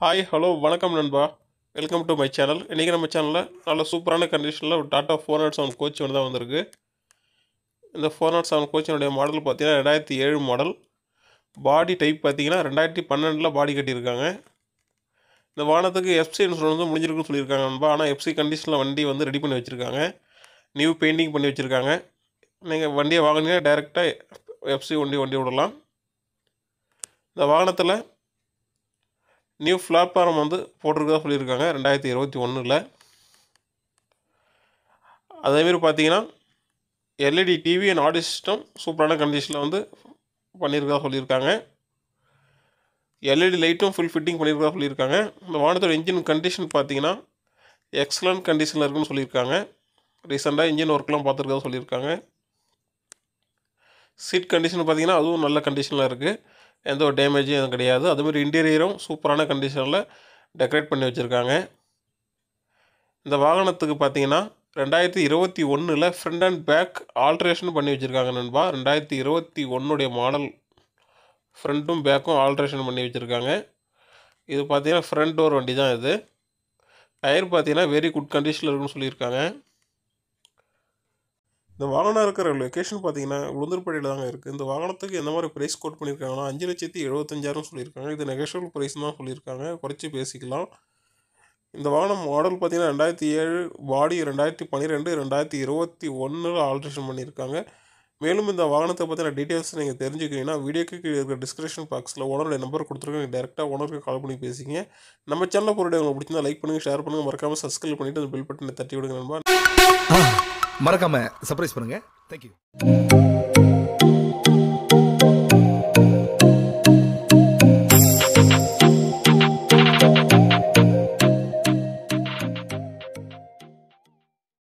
hi hello வணக்கம் நண்பா welcome to my channel இன்றைக்கி நம்ம சேனலில் நல்ல சூப்பரான கண்டிஷனில் ஒரு Tata four naught seven coach ஒன்று தான் வந்திருக்கு இந்த ஃபோர் நாட் செவன் கோச்சினுடைய மாடல் பார்த்தீங்கன்னா ரெண்டாயிரத்தி ஏழு மாடல் பாடி டைப் பார்த்தீங்கன்னா ரெண்டாயிரத்தி பன்னெண்டில் பாடி கட்டியிருக்காங்க இந்த வாகனத்துக்கு எஃப்சி இன்சூரன்ஸ் வந்து முடிஞ்சிருக்குன்னு சொல்லியிருக்காங்க நண்பா ஆனால் எஃப்சி கண்டிஷனில் வண்டி வந்து ரெடி பண்ணி வச்சுருக்காங்க நியூ பெயிண்டிங் பண்ணி வச்சுருக்காங்க நீங்கள் வண்டியை வாங்கினீங்கன்னா டைரெக்டாக எஃப்சி வண்டி வண்டி விடலாம் இந்த வாகனத்தில் நியூ பிளாட்ஃபார்ம் வந்து போட்டிருக்கதா சொல்லியிருக்காங்க ரெண்டாயிரத்தி இருபத்தி ஒன்றில் அதேமாரி பார்த்தீங்கன்னா LED TV e and audio system சூப்பரான கண்டிஷனில் வந்து பண்ணியிருக்கதாக சொல்லியிருக்காங்க எல்இடி லைட்டும் e ஃபுல் ஃபிட்டிங் பண்ணியிருக்கதாக சொல்லியிருக்காங்க இந்த வானத்தோட இன்ஜின் கண்டிஷன் பார்த்தீங்கன்னா எக்ஸலண்ட் கண்டிஷனில் இருக்குன்னு சொல்லியிருக்காங்க ரீசெண்டாக இன்ஜின் ஒர்க்லாம் பார்த்துருக்கதா சொல்லியிருக்காங்க சீட் கண்டிஷன் பார்த்தீங்கன்னா அதுவும் நல்ல கண்டிஷனில் இருக்குது எந்த ஒரு டேமேஜும் எதுவும் கிடையாது அதுமாதிரி இன்டீரியரும் சூப்பரான கண்டிஷனில் டெக்கரேட் பண்ணி வச்சுருக்காங்க இந்த வாகனத்துக்கு பார்த்தீங்கன்னா ரெண்டாயிரத்தி இருபத்தி ஒன்றில் ஃப்ரண்ட் அண்ட் பேக் ஆல்ட்ரேஷன் பண்ணி வச்சுருக்காங்க நண்பா ரெண்டாயிரத்தி இருபத்தி ஒன்றுடைய மாடல் ஃப்ரண்ட்டும் பேக்கும் ஆல்ட்ரேஷன் பண்ணி வச்சுருக்காங்க இது பார்த்தீங்கன்னா ஃப்ரண்ட் டோர் வண்டி தான் இது டயர் பார்த்தீங்கன்னா வெரி குட் கண்டிஷனில் இருக்குன்னு சொல்லியிருக்காங்க இந்த வாகனம் இருக்கிற லொக்கேஷன் பார்த்தீங்கன்னா உளுந்தூர்பேட்டையில் தாங்க இருக்குது இந்த வாகனத்துக்கு எந்த மாதிரி ப்ரைஸ் கோட் பண்ணியிருக்காங்கன்னா அஞ்சு லட்சத்தி எழுபத்தஞ்சாயிரம் சொல்லியிருக்காங்க இது நெகஷியபிள் ப்ரைஸ் தான் சொல்லியிருக்காங்க குறைச்சி பேசிக்கலாம் இந்த வாகனம் மாடல் பார்த்தீங்கன்னா ரெண்டாயிரத்தி ஏழு பாடி ரெண்டாயிரத்தி பன்னிரெண்டு ரெண்டாயிரத்தி இருபத்தி ஒன்றில் ஆல்ட்ரேஷன் பண்ணியிருக்காங்க மேலும் இந்த வாகனத்தை பற்றின டீட்டெயில்ஸ் நீங்கள் தெரிஞ்சுக்கிட்டீங்கன்னா வீடியோக்கு கீழே இருக்கிற டிஸ்கிரிப்ஷன் பாக்ஸில் ஓனருடைய நம்பர் கொடுத்துருக்கோம் நீங்கள் டேரெக்டாக ஓனருக்கு கால் பண்ணி பேசிங்க நம்ம சேனலில் போகிற உங்களுக்கு பிடிச்சிருந்தா லைக் பண்ணுங்கள் ஷேர் பண்ணுங்கள் மறக்காமல் சப்ஸ்கிரைப் பண்ணிவிட்டு அந்த பில் பட்டனை தட்டி விடுங்க நண்பா மறக்காம சர்ப்ரைஸ் பண்ணுங்க தேங்க்யூ